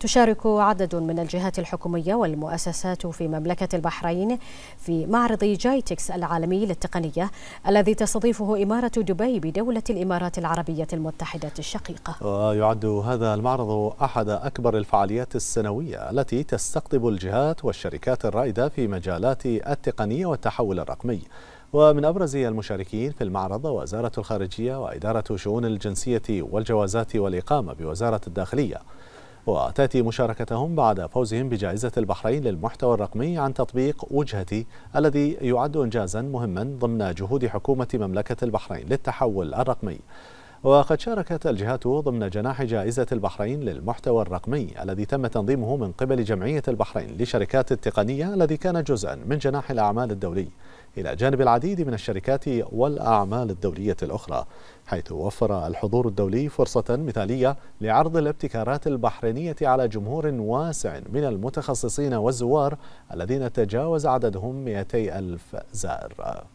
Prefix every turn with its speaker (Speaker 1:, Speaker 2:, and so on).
Speaker 1: تشارك عدد من الجهات الحكومية والمؤسسات في مملكة البحرين في معرض جايتكس العالمي للتقنية الذي تستضيفه إمارة دبي بدولة الإمارات العربية المتحدة الشقيقة
Speaker 2: ويعد هذا المعرض أحد أكبر الفعاليات السنوية التي تستقطب الجهات والشركات الرائدة في مجالات التقنية والتحول الرقمي ومن أبرز المشاركين في المعرض وزارة الخارجية وإدارة شؤون الجنسية والجوازات والإقامة بوزارة الداخلية وتأتي مشاركتهم بعد فوزهم بجائزة البحرين للمحتوى الرقمي عن تطبيق وجهتي الذي يعد إنجازا مهما ضمن جهود حكومة مملكة البحرين للتحول الرقمي وقد شاركت الجهات ضمن جناح جائزة البحرين للمحتوى الرقمي الذي تم تنظيمه من قبل جمعية البحرين لشركات التقنية الذي كان جزءا من جناح الأعمال الدولي إلى جانب العديد من الشركات والأعمال الدولية الأخرى حيث وفر الحضور الدولي فرصة مثالية لعرض الابتكارات البحرينية على جمهور واسع من المتخصصين والزوار الذين تجاوز عددهم 200 ألف زائر